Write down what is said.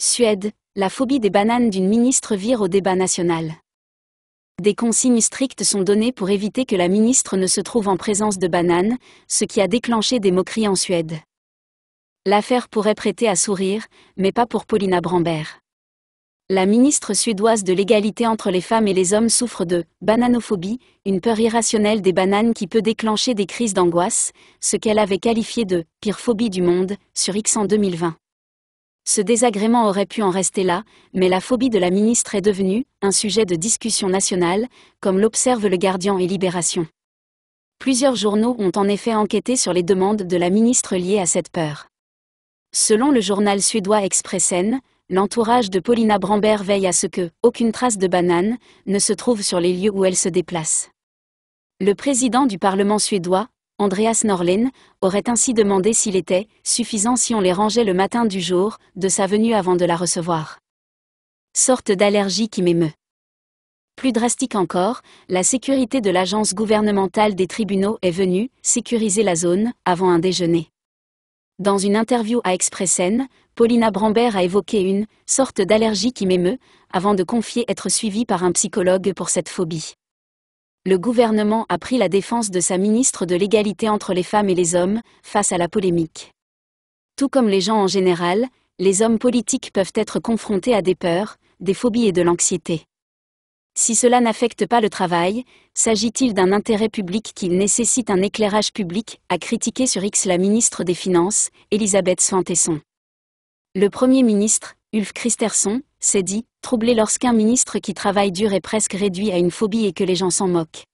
Suède, la phobie des bananes d'une ministre vire au débat national. Des consignes strictes sont données pour éviter que la ministre ne se trouve en présence de bananes, ce qui a déclenché des moqueries en Suède. L'affaire pourrait prêter à sourire, mais pas pour Paulina Brambert. La ministre suédoise de l'égalité entre les femmes et les hommes souffre de bananophobie, une peur irrationnelle des bananes qui peut déclencher des crises d'angoisse, ce qu'elle avait qualifié de pire phobie du monde sur X en 2020. Ce désagrément aurait pu en rester là, mais la phobie de la ministre est devenue un sujet de discussion nationale, comme l'observe le Guardian et Libération. Plusieurs journaux ont en effet enquêté sur les demandes de la ministre liées à cette peur. Selon le journal suédois Expressen, l'entourage de Paulina Brambert veille à ce que aucune trace de banane ne se trouve sur les lieux où elle se déplace. Le président du Parlement suédois, Andreas Norlin aurait ainsi demandé s'il était suffisant si on les rangeait le matin du jour de sa venue avant de la recevoir. Sorte d'allergie qui m'émeut. Plus drastique encore, la sécurité de l'agence gouvernementale des tribunaux est venue sécuriser la zone avant un déjeuner. Dans une interview à Expressen, Paulina Brambert a évoqué une sorte d'allergie qui m'émeut avant de confier être suivie par un psychologue pour cette phobie le gouvernement a pris la défense de sa ministre de l'égalité entre les femmes et les hommes, face à la polémique. Tout comme les gens en général, les hommes politiques peuvent être confrontés à des peurs, des phobies et de l'anxiété. Si cela n'affecte pas le travail, s'agit-il d'un intérêt public qu'il nécessite un éclairage public, a critiqué sur X la ministre des Finances, Elisabeth Svantesson. Le Premier ministre, Ulf Christerson, c'est dit troublé lorsqu'un ministre qui travaille dur est presque réduit à une phobie et que les gens s'en moquent.